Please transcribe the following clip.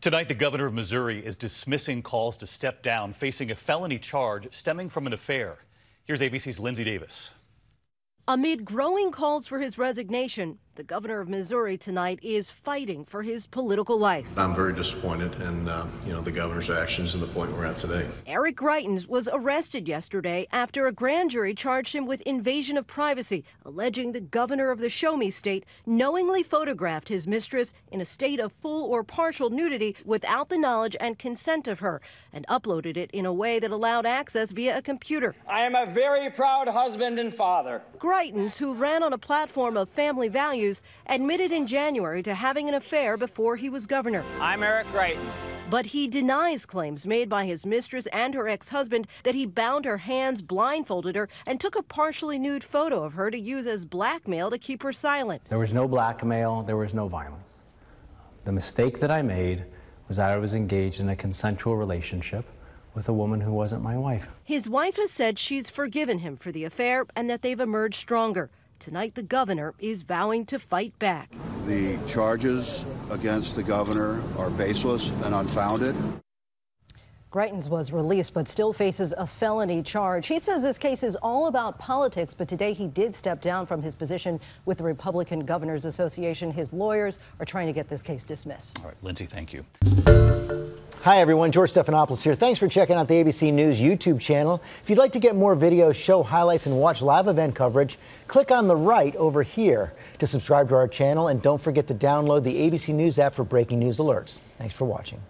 Tonight, the governor of Missouri is dismissing calls to step down, facing a felony charge stemming from an affair. Here's ABC's Lindsey Davis. Amid growing calls for his resignation, the governor of Missouri tonight is fighting for his political life. I'm very disappointed in uh, you know the governor's actions and the point we're at today. Eric Greitens was arrested yesterday after a grand jury charged him with invasion of privacy, alleging the governor of the Show Me state knowingly photographed his mistress in a state of full or partial nudity without the knowledge and consent of her, and uploaded it in a way that allowed access via a computer. I am a very proud husband and father. Greitens, who ran on a platform of family values admitted in January to having an affair before he was governor. I'm Eric Greitens. But he denies claims made by his mistress and her ex husband that he bound her hands, blindfolded her, and took a partially nude photo of her to use as blackmail to keep her silent. There was no blackmail, there was no violence. The mistake that I made was that I was engaged in a consensual relationship with a woman who wasn't my wife. His wife has said she's forgiven him for the affair and that they've emerged stronger. Tonight, the governor is vowing to fight back. The charges against the governor are baseless and unfounded. Greitens was released but still faces a felony charge. He says this case is all about politics, but today he did step down from his position with the Republican Governors Association. His lawyers are trying to get this case dismissed. All right, Lindsay, thank you. Hi, everyone. George Stephanopoulos here. Thanks for checking out the ABC News YouTube channel. If you'd like to get more videos, show highlights, and watch live event coverage, click on the right over here to subscribe to our channel. And don't forget to download the ABC News app for breaking news alerts. Thanks for watching.